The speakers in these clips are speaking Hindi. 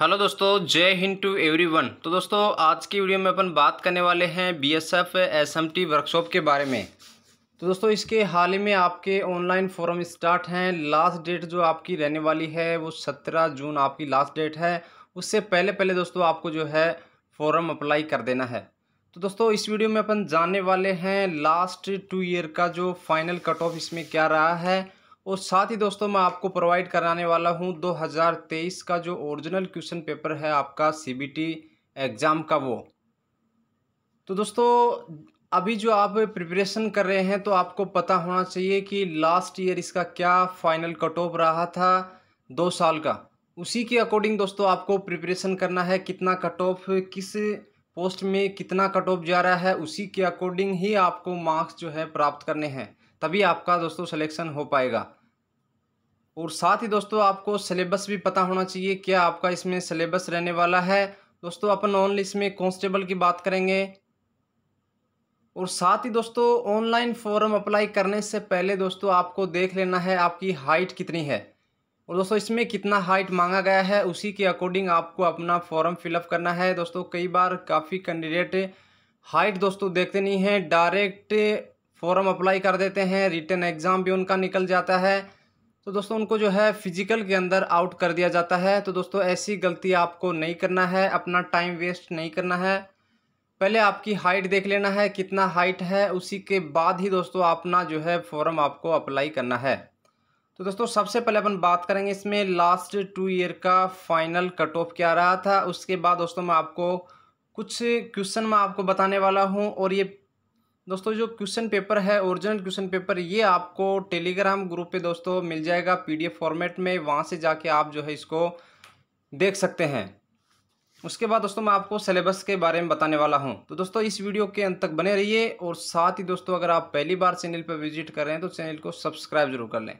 हेलो दोस्तों जय हिंद टू एवरीवन तो दोस्तों आज की वीडियो में अपन बात करने वाले हैं बीएसएफ एसएमटी वर्कशॉप के बारे में तो दोस्तों इसके हाल ही में आपके ऑनलाइन फॉरम स्टार्ट हैं लास्ट डेट जो आपकी रहने वाली है वो सत्रह जून आपकी लास्ट डेट है उससे पहले पहले दोस्तों आपको जो है फॉर्म अप्लाई कर देना है तो दोस्तों इस वीडियो में अपन जानने वाले हैं लास्ट टू ईयर का जो फाइनल कट ऑफ इसमें क्या रहा है और साथ ही दोस्तों मैं आपको प्रोवाइड कराने वाला हूँ 2023 का जो ओरिजिनल क्वेश्चन पेपर है आपका सीबीटी एग्ज़ाम का वो तो दोस्तों अभी जो आप प्रिपरेशन कर रहे हैं तो आपको पता होना चाहिए कि लास्ट ईयर इसका क्या फाइनल कट ऑफ रहा था दो साल का उसी के अकॉर्डिंग दोस्तों आपको प्रिपरेशन करना है कितना कट ऑफ किस पोस्ट में कितना कट ऑफ जा रहा है उसी के अकॉर्डिंग ही आपको मार्क्स जो है प्राप्त करने हैं तभी आपका दोस्तों सिलेक्शन हो पाएगा और साथ ही दोस्तों आपको सिलेबस भी पता होना चाहिए क्या आपका इसमें सिलेबस रहने वाला है दोस्तों अपन ओनली इसमें कॉन्स्टेबल की बात करेंगे और साथ ही दोस्तों ऑनलाइन फॉर्म अप्लाई करने से पहले दोस्तों आपको देख लेना है आपकी हाइट कितनी है और दोस्तों इसमें कितना हाइट मांगा गया है उसी के अकॉर्डिंग आपको अपना फॉर्म फिलअप करना है दोस्तों कई बार काफ़ी कैंडिडेट हाइट दोस्तों देखते नहीं हैं डायरेक्ट फॉर्म अप्लाई कर देते हैं रिटर्न एग्ज़ाम भी उनका निकल जाता है तो दोस्तों उनको जो है फिजिकल के अंदर आउट कर दिया जाता है तो दोस्तों ऐसी गलती आपको नहीं करना है अपना टाइम वेस्ट नहीं करना है पहले आपकी हाइट देख लेना है कितना हाइट है उसी के बाद ही दोस्तों अपना जो है फॉर्म आपको अप्लाई करना है तो दोस्तों सबसे पहले अपन बात करेंगे इसमें लास्ट टू ईयर का फाइनल कट ऑफ क्या रहा था उसके बाद दोस्तों मैं आपको कुछ क्वेश्चन मैं आपको बताने वाला हूँ और ये दोस्तों जो क्वेश्चन पेपर है ओरिजिनल क्वेश्चन पेपर ये आपको टेलीग्राम ग्रुप पे दोस्तों मिल जाएगा पीडीएफ फॉर्मेट में वहाँ से जाके आप जो है इसको देख सकते हैं उसके बाद दोस्तों मैं आपको सिलेबस के बारे में बताने वाला हूँ तो दोस्तों इस वीडियो के अंत तक बने रहिए और साथ ही दोस्तों अगर आप पहली बार चैनल पर विजिट कर रहे हैं तो चैनल को सब्सक्राइब जरूर कर लें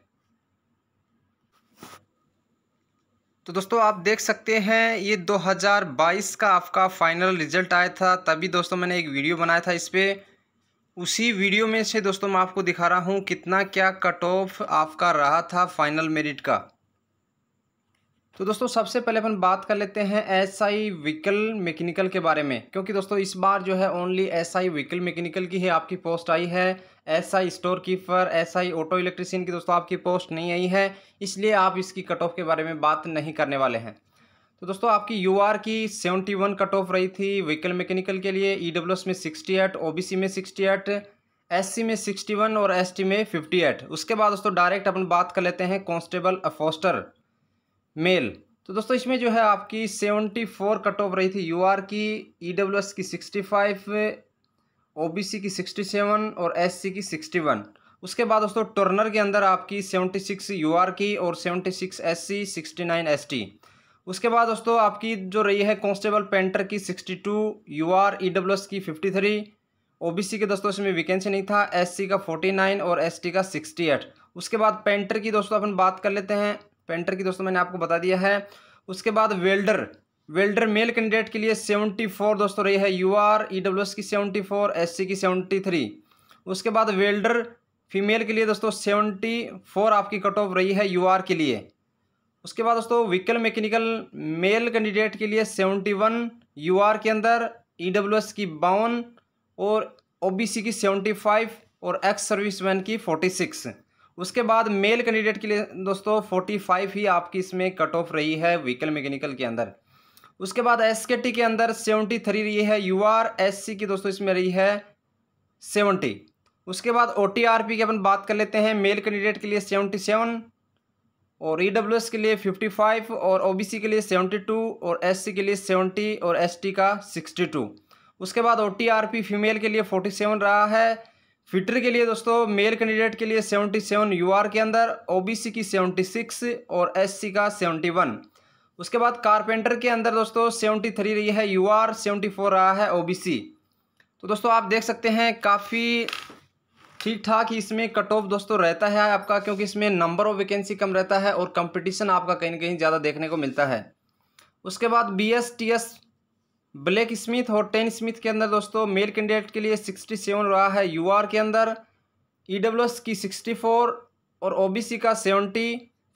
तो दोस्तों आप देख सकते हैं ये 2022 का आपका फाइनल रिजल्ट आया था तभी दोस्तों मैंने एक वीडियो बनाया था इस पर उसी वीडियो में से दोस्तों मैं आपको दिखा रहा हूँ कितना क्या कट ऑफ आपका रहा था फाइनल मेरिट का तो दोस्तों सबसे पहले अपन बात कर लेते हैं एसआई आई व्हीकल मैकेनिकल के बारे में क्योंकि दोस्तों इस बार जो है only S I vehicle mechanical की ही आपकी पोस्ट आई है SI I store keeper S I auto electrician की दोस्तों आपकी पोस्ट नहीं आई है इसलिए आप इसकी कट ऑफ के बारे में बात नहीं करने वाले हैं तो दोस्तों आपकी यू आर की सेवेंटी वन कट ऑफ रही थी व्हीकल मैकेनिकल के लिए ई डब्ल्यू एस में sixty eight O B C में सिक्सटी एट एस सी में सिक्सटी वन और एस टी में फिफ्टी एट उसके बाद दोस्तों डायरेक्ट अपन बात कर लेते हैं कांस्टेबल अफोस्टर मेल तो दोस्तों इसमें जो है आपकी सेवेंटी फोर कट ऑफ रही थी यू आर की ई डब्ल्यू एस की sixty five O B C की सिक्सटी सेवन और एस सी की सिक्सटी वन उसके बाद दोस्तों टर्नर के अंदर आपकी सेवेंटी सिक्स यू आर की और seventy six S C sixty nine S T उसके बाद दोस्तों आपकी जो रही है कांस्टेबल पेंटर की sixty two U R E W S की fifty three O B C के दोस्तों इसमें वैकेंसी नहीं था एस सी का फोर्टी नाइन और एस टी का सिक्सटी एट उसके बाद पेंटर की दोस्तों अपन बात कर लेते हैं पेंटर की दोस्तों मैंने आपको बता दिया है उसके बाद वेल्डर वेल्डर मेल कैंडिडेट के लिए सेवेंटी फोर दोस्तों रही है U R E W S की सेवेंटी फोर एस सी की सेवेंटी थ्री उसके बाद वेल्डर फीमेल के लिए दोस्तों सेवेंटी फोर आपकी कट ऑफ रही है यू आर के लिए उसके बाद दोस्तों व्हीकल मैकेनिकल मेल कैंडिडेट के लिए सेवेंटी वन यू आर के अंदर ई डब्ल्यू एस की बावन और ओ बी सी की सेवेंटी फाइव और एक्स मैन की फोर्टी सिक्स उसके बाद मेल कैंडिडेट के लिए दोस्तों फोर्टी फाइव ही आपकी इसमें कट ऑफ रही है व्हीकल मैकेनिकल के अंदर उसके बाद एस के टी के अंदर सेवेंटी थ्री रही है यू आर एस सी की दोस्तों इसमें रही है सेवेंटी उसके बाद ओ टी आर पी की अपन बात कर लेते हैं मेल कैंडिडेट के लिए सेवेंटी सेवन और ई के लिए 55 और ओ के लिए 72 और एस के लिए 70 और एस का 62 उसके बाद ओ फीमेल के लिए 47 रहा है फिटर के लिए दोस्तों मेल कैंडिडेट के लिए 77 यूआर के अंदर ओ की 76 और एस का 71 उसके बाद कारपेंटर के अंदर दोस्तों 73 रही है यू 74 रहा है ओ तो दोस्तों आप देख सकते हैं काफ़ी ठीक ठाक इसमें कट ऑफ दोस्तों रहता है आपका क्योंकि इसमें नंबर ऑफ वैकेंसी कम रहता है और कंपटीशन आपका कहीं ना कहीं ज़्यादा देखने को मिलता है उसके बाद B S T S blacksmith और टेन स्मिथ के अंदर दोस्तों मेल कैंडिडेट के लिए सिक्सटी सेवन रहा है यू आर के अंदर ई डब्ल्यू एस की सिक्सटी फोर और ओ बी सी का सेवेंटी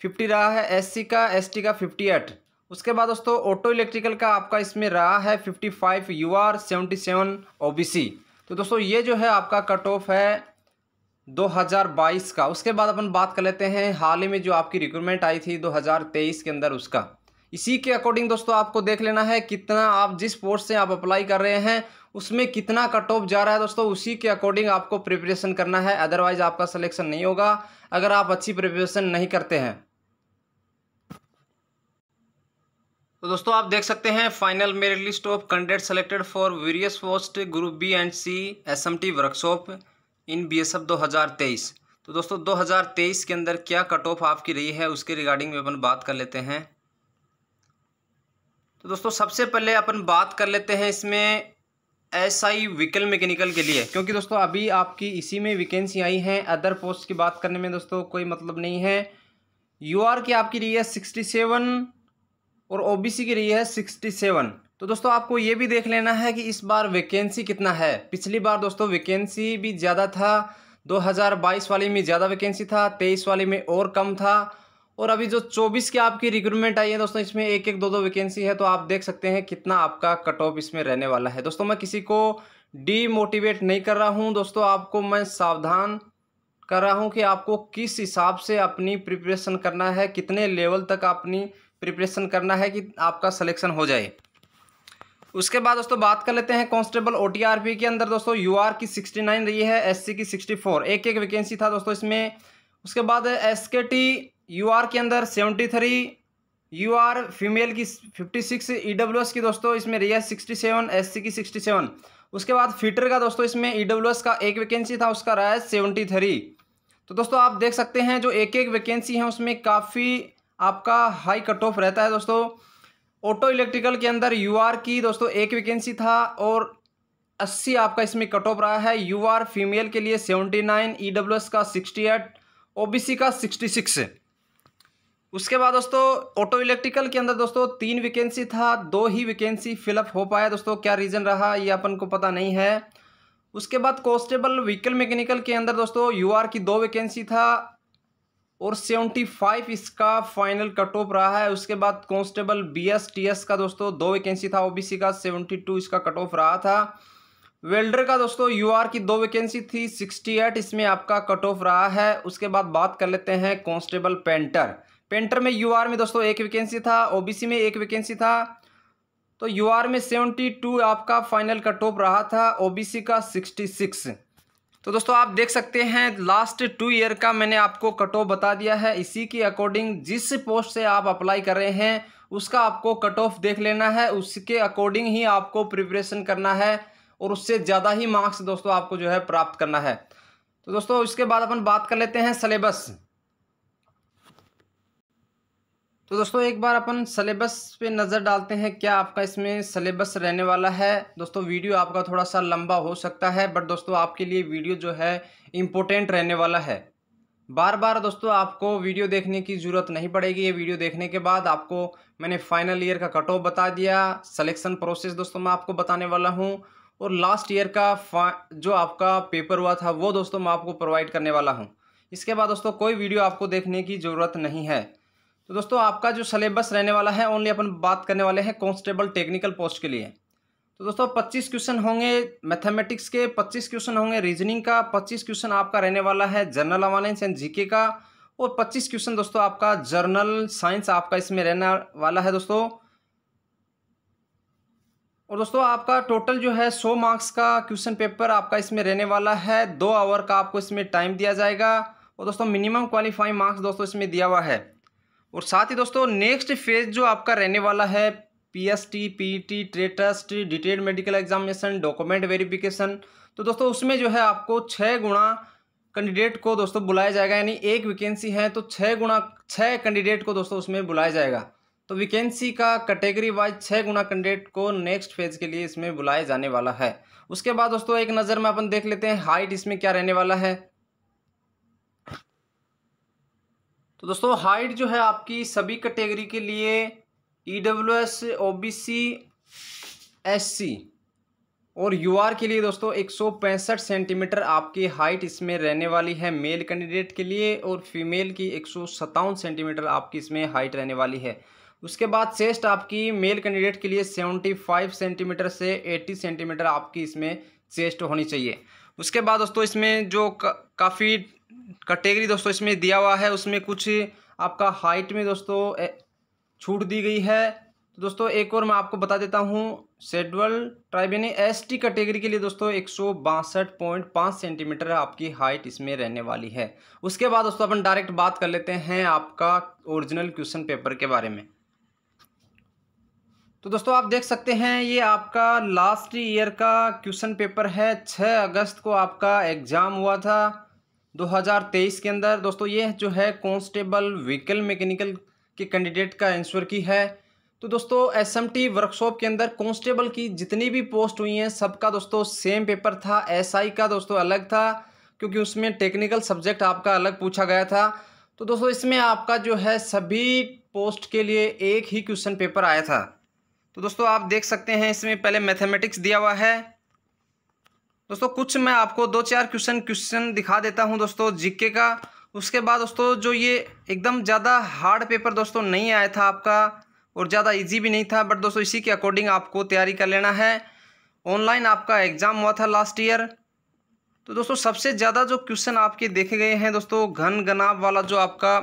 फिफ्टी रहा है एस सी का एस टी का फिफ्टी एट उसके बाद दोस्तों ऑटो इलेक्ट्रिकल का आपका इसमें रहा है fifty five U R seventy seven O B C तो दोस्तों ये जो है आपका कट ऑफ है 2022 का उसके बाद अपन बात कर लेते हैं हाल ही में जो आपकी रिक्रूटमेंट आई थी 2023 के अंदर उसका इसी के अकॉर्डिंग दोस्तों आपको देख लेना है कितना आप जिस पोस्ट से आप अप्लाई कर रहे हैं उसमें कितना कट ऑफ जा रहा है दोस्तों उसी के अकॉर्डिंग आपको प्रिपरेशन करना है अदरवाइज आपका सिलेक्शन नहीं होगा अगर आप अच्छी प्रिपरेशन नहीं करते हैं तो दोस्तों आप देख सकते हैं final merit list of candidate selected for various post group B and C SMT workshop in B S F दो हज़ार तेईस तो दोस्तों दो हज़ार तेईस के अंदर क्या कट ऑफ आपकी रही है उसके रिगार्डिंग में अपन बात कर लेते हैं तो दोस्तों सबसे पहले अपन बात कर लेते हैं इसमें एस आई व्हीकल मैकेनिकल के लिए क्योंकि दोस्तों अभी आपकी इसी में वैकेंसी आई हैं अदर पोस्ट की बात करने में दोस्तों कोई मतलब नहीं है यू आर की आपकी रही है सिक्सटी सेवन और ओ बी सी की रही है सिक्सटी सेवन तो दोस्तों आपको ये भी देख लेना है कि इस बार वैकेंसी कितना है पिछली बार दोस्तों वैकेंसी भी ज़्यादा था 2022 वाली में ज़्यादा वैकेंसी था 23 वाली में और कम था और अभी जो 24 की आपकी रिक्रूटमेंट आई है दोस्तों इसमें एक एक दो दो वैकेंसी है तो आप देख सकते हैं कितना आपका कट ऑफ इसमें रहने वाला है दोस्तों मैं किसी को डीमोटिवेट नहीं कर रहा हूँ दोस्तों आपको मैं सावधान कर रहा हूँ कि आपको किस हिसाब से अपनी प्रिपरेशन करना है कितने लेवल तक अपनी प्रिपरेशन करना है कि आपका सलेक्शन हो जाए उसके बाद दोस्तों बात कर लेते हैं कांस्टेबल ओ के अंदर दोस्तों यूआर की 69 रही है एससी की 64 एक एक वैकेंसी था दोस्तों इसमें उसके बाद एसकेटी यूआर के अंदर 73 यूआर फीमेल की 56 ईडब्ल्यूएस e की दोस्तों इसमें रही है 67 एससी की 67 उसके बाद फीटर का दोस्तों इसमें ई e का एक वैकेंसी था उसका रहा है सेवेंटी थ्री तो दोस्तों आप देख सकते हैं जो एक एक वैकेंसी है उसमें काफ़ी आपका हाई कट ऑफ रहता है दोस्तों ऑटो इलेक्ट्रिकल के अंदर यू की दोस्तों एक वैकेंसी था और अस्सी आपका इसमें कट ऑफ रहा है यू आर फीमेल के लिए seventy nine E W S का sixty eight O B C का सिक्सटी सिक्स उसके बाद दोस्तों ऑटो इलेक्ट्रिकल के अंदर दोस्तों तीन वैकेंसी था दो ही वैकेंसी फिलअप हो पाया दोस्तों क्या रीज़न रहा ये अपन को पता नहीं है उसके बाद कॉन्स्टेबल व्हीकल मैकेनिकल के अंदर दोस्तों यू आर की दो वैकेंसी था और सेवेंटी फाइव इसका फाइनल कट ऑफ रहा है उसके बाद constable B S T S का दोस्तों दो वैकेंसी था ओबीसी का सेवेंटी टू इसका कट ऑफ रहा था वेल्डर का दोस्तों यू आर की दो वैकेंसी थी सिक्सटी एट इसमें आपका कट ऑफ रहा है उसके बाद बात कर लेते हैं कांस्टेबल पेंटर पेंटर में यू आर में दोस्तों एक वैकेंसी था ओ में एक वैकेंसी था तो यू आर में सेवेंटी टू आपका फाइनल कट ऑफ रहा था ओ का सिक्सटी सिक्स तो दोस्तों आप देख सकते हैं लास्ट टू ईयर का मैंने आपको कट ऑफ बता दिया है इसी के अकॉर्डिंग जिस पोस्ट से आप अप्लाई कर रहे हैं उसका आपको कट ऑफ देख लेना है उसके अकॉर्डिंग ही आपको प्रिपरेशन करना है और उससे ज़्यादा ही मार्क्स दोस्तों आपको जो है प्राप्त करना है तो दोस्तों इसके बाद अपन बात कर लेते हैं सलेबस तो दोस्तों एक बार अपन सलेबस पे नज़र डालते हैं क्या आपका इसमें सलेबस रहने वाला है दोस्तों वीडियो आपका थोड़ा सा लंबा हो सकता है बट दोस्तों आपके लिए वीडियो जो है इम्पोर्टेंट रहने वाला है बार बार दोस्तों आपको वीडियो देखने की ज़रूरत नहीं पड़ेगी ये वीडियो देखने के बाद आपको मैंने फाइनल ईयर का कट ऑफ बता दिया सलेक्शन प्रोसेस दोस्तों मैं आपको बताने वाला हूँ और लास्ट ईयर का जो आपका पेपर हुआ था वो दोस्तों मैं आपको प्रोवाइड करने वाला हूँ इसके बाद दोस्तों कोई वीडियो आपको देखने की ज़रूरत नहीं है तो दोस्तों आपका जो सिलेबस रहने वाला है ओनली अपन बात करने वाले हैं कॉन्स्टेबल टेक्निकल पोस्ट के लिए तो दोस्तों 25 क्वेश्चन होंगे मैथमेटिक्स के 25 क्वेश्चन होंगे रीजनिंग का 25 क्वेश्चन आपका रहने वाला है जनरल अवालेंस एंड जीके का और 25 क्वेश्चन दोस्तों आपका जर्नल साइंस आपका इसमें रहने वाला है दोस्तों और दोस्तों आपका टोटल जो है 100 मार्क्स का क्वेश्चन पेपर आपका इसमें रहने वाला है दो आवर का आपको इसमें टाइम दिया जाएगा और दोस्तों मिनिमम क्वालिफाइंग मार्क्स दोस्तों इसमें दिया हुआ है और साथ ही दोस्तों नेक्स्ट फेज जो आपका रहने वाला है PST PET trade test detailed medical examination document verification तो दोस्तों उसमें जो है आपको छः गुणा कैंडिडेट को दोस्तों बुलाया जाएगा यानी एक वैकेंसी है तो छः गुणा छः कैंडिडेट को दोस्तों उसमें बुलाया जाएगा तो वैकेंसी का कैटेगरी वाइज छः गुणा कैंडिडेट को नेक्स्ट फेज के लिए इसमें बुलाया जाने वाला है उसके बाद दोस्तों एक नज़र में अपन देख लेते हैं हाइट इसमें क्या रहने वाला है तो दोस्तों हाइट जो है आपकी सभी कैटेगरी के लिए E W S O B C S C और यू आर के लिए दोस्तों एक सौ पैंसठ सेंटीमीटर आपकी हाइट इसमें रहने वाली है मेल कैंडिडेट के लिए और फीमेल की एक सौ सत्तावन सेंटीमीटर आपकी इसमें हाइट रहने वाली है उसके बाद चेस्ट आपकी मेल कैंडिडेट के लिए सेवेंटी फाइव सेंटीमीटर से एट्टी सेंटीमीटर आपकी इसमें चेस्ट होनी चाहिए उसके बाद दोस्तों इसमें जो का, काफ़ी कैटेगरी दोस्तों इसमें दिया हुआ है उसमें कुछ आपका हाइट में दोस्तों छूट दी गई है तो दोस्तों एक और मैं आपको बता देता हूँ शेड्यूल ट्राइब यानी एस टी कैटेगरी के लिए दोस्तों एक सौ बासठ पॉइंट पाँच सेंटीमीटर आपकी हाइट इसमें रहने वाली है उसके बाद दोस्तों अपन डायरेक्ट बात कर लेते हैं आपका ओरिजिनल क्वेश्चन पेपर के बारे में तो दोस्तों आप देख सकते हैं ये आपका लास्ट ईयर का क्वेश्चन पेपर है छः अगस्त को आपका एग्ज़ाम हुआ था 2023 के अंदर दोस्तों ये जो है कांस्टेबल व्हीकल मैकेनिकल के कैंडिडेट का आंसर की है तो दोस्तों एस एम टी वर्कशॉप के अंदर कांस्टेबल की जितनी भी पोस्ट हुई हैं सबका दोस्तों सेम पेपर था एसआई SI का दोस्तों अलग था क्योंकि उसमें टेक्निकल सब्जेक्ट आपका अलग पूछा गया था तो दोस्तों इसमें आपका जो है सभी पोस्ट के लिए एक ही क्वेश्चन पेपर आया था तो दोस्तों आप देख सकते हैं इसमें पहले मैथमेटिक्स दिया हुआ है दोस्तों कुछ मैं आपको दो चार क्वेश्चन क्वेश्चन दिखा देता हूँ दोस्तों जीके का उसके बाद दोस्तों जो ये एकदम ज़्यादा हार्ड पेपर दोस्तों नहीं आया था आपका और ज़्यादा इजी भी नहीं था बट दोस्तों इसी के अकॉर्डिंग आपको तैयारी कर लेना है ऑनलाइन आपका एग्ज़ाम हुआ था लास्ट ईयर तो दोस्तों सबसे ज़्यादा जो क्वेश्चन आपके देखे गए हैं दोस्तों घन गनाव वाला जो आपका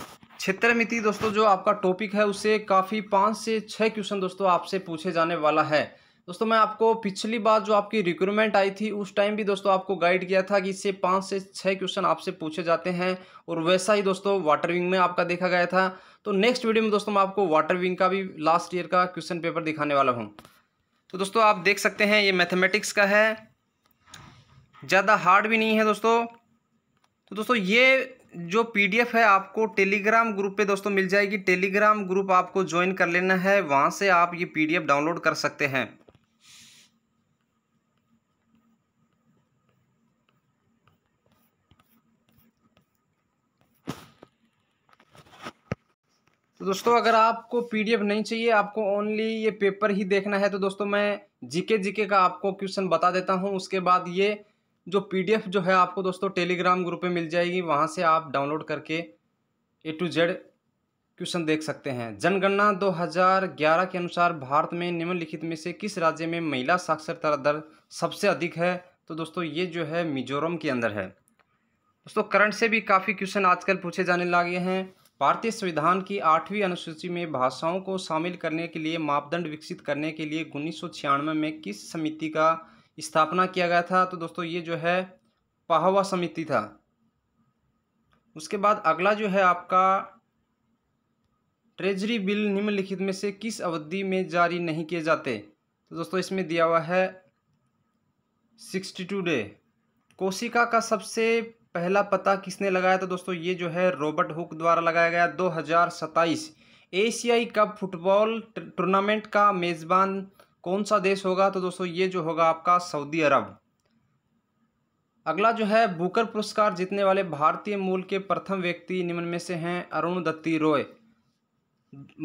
क्षेत्र दोस्तों जो आपका टॉपिक है उससे काफ़ी पाँच से छः क्वेश्चन दोस्तों आपसे पूछे जाने वाला है दोस्तों मैं आपको पिछली बार जो आपकी रिक्रूटमेंट आई थी उस टाइम भी दोस्तों आपको गाइड किया था कि इससे पाँच से छः क्वेश्चन आपसे पूछे जाते हैं और वैसा ही दोस्तों वाटर विंग में आपका देखा गया था तो नेक्स्ट वीडियो में दोस्तों मैं आपको वाटर विंग का भी लास्ट ईयर का क्वेश्चन पेपर दिखाने वाला हूँ तो दोस्तों आप देख सकते हैं ये मैथमेटिक्स का है ज़्यादा हार्ड भी नहीं है दोस्तों तो दोस्तों ये जो पीडीएफ है आपको टेलीग्राम ग्रुप पे दोस्तों मिल जाएगी टेलीग्राम ग्रुप आपको ज्वाइन कर लेना है वहाँ से आप ये पीडीएफ डाउनलोड कर सकते हैं तो दोस्तों अगर आपको पीडीएफ नहीं चाहिए आपको ओनली ये पेपर ही देखना है तो दोस्तों मैं जीके जीके का आपको क्वेश्चन बता देता हूँ उसके बाद ये जो पीडीएफ जो है आपको दोस्तों टेलीग्राम ग्रुप में मिल जाएगी वहाँ से आप डाउनलोड करके ए टू जेड क्वेश्चन देख सकते हैं जनगणना 2011 के अनुसार भारत में निम्नलिखित में से किस राज्य में महिला साक्षरता दर सबसे अधिक है तो दोस्तों ये जो है मिजोरम के अंदर है दोस्तों करंट से भी काफ़ी क्वेश्चन आजकल पूछे जाने लगे हैं भारतीय संविधान की आठवीं अनुसूची में भाषाओं को शामिल करने के लिए मापदंड विकसित करने के लिए उन्नीस में किस समिति का स्थापना किया गया था तो दोस्तों ये जो है पाहवा समिति था उसके बाद अगला जो है आपका ट्रेजरी बिल निम्नलिखित में से किस अवधि में जारी नहीं किए जाते तो दोस्तों इसमें दिया हुआ है सिक्सटी टू डे कोशिका का सबसे पहला पता किसने लगाया था दोस्तों ये जो है रॉबर्ट हुक द्वारा लगाया गया दो हज़ार सत्ताईस एशियाई कप फुटबॉल टूर्नामेंट का मेज़बान कौन सा देश होगा तो दोस्तों ये जो होगा आपका सऊदी अरब अगला जो है बुकर पुरस्कार जीतने वाले भारतीय मूल के प्रथम व्यक्ति निम्न में से हैं अरुण दत्ती रॉय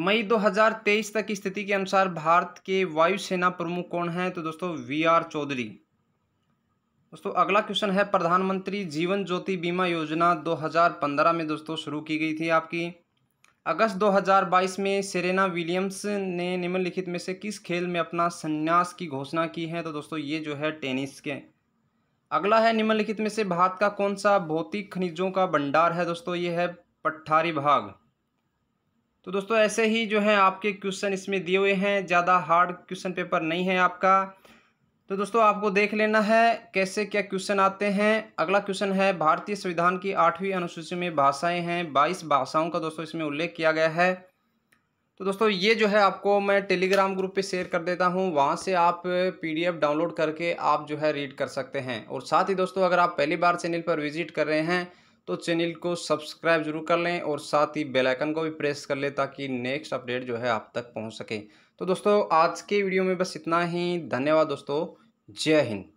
मई 2023 तक स्थिति के अनुसार भारत के वायुसेना प्रमुख कौन हैं तो दोस्तों वी आर चौधरी दोस्तों अगला क्वेश्चन है प्रधानमंत्री जीवन ज्योति बीमा योजना 2015 में दोस्तों शुरू की गई थी आपकी अगस्त 2022 में सेरेना विलियम्स ने निम्नलिखित में से किस खेल में अपना संन्यास की घोषणा की है तो दोस्तों ये जो है टेनिस के अगला है निम्नलिखित में से भारत का कौन सा भौतिक खनिजों का भंडार है दोस्तों ये है पठारी भाग तो दोस्तों ऐसे ही जो है आपके क्वेश्चन इसमें दिए हुए हैं ज़्यादा हार्ड क्वेश्चन पेपर नहीं है आपका तो दोस्तों आपको देख लेना है कैसे क्या क्वेश्चन आते हैं अगला क्वेश्चन है भारतीय संविधान की आठवीं अनुसूची में भाषाएं हैं बाईस भाषाओं का दोस्तों इसमें उल्लेख किया गया है तो दोस्तों ये जो है आपको मैं टेलीग्राम ग्रुप पे शेयर कर देता हूँ वहाँ से आप पीडीएफ डाउनलोड करके आप जो है रीड कर सकते हैं और साथ ही दोस्तों अगर आप पहली बार चैनल पर विजिट कर रहे हैं तो चैनल को सब्सक्राइब जरूर कर लें और साथ ही बेलाइकन को भी प्रेस कर लें ताकि नेक्स्ट अपडेट जो है आप तक पहुँच सके तो दोस्तों आज के वीडियो में बस इतना ही धन्यवाद दोस्तों जय हिंद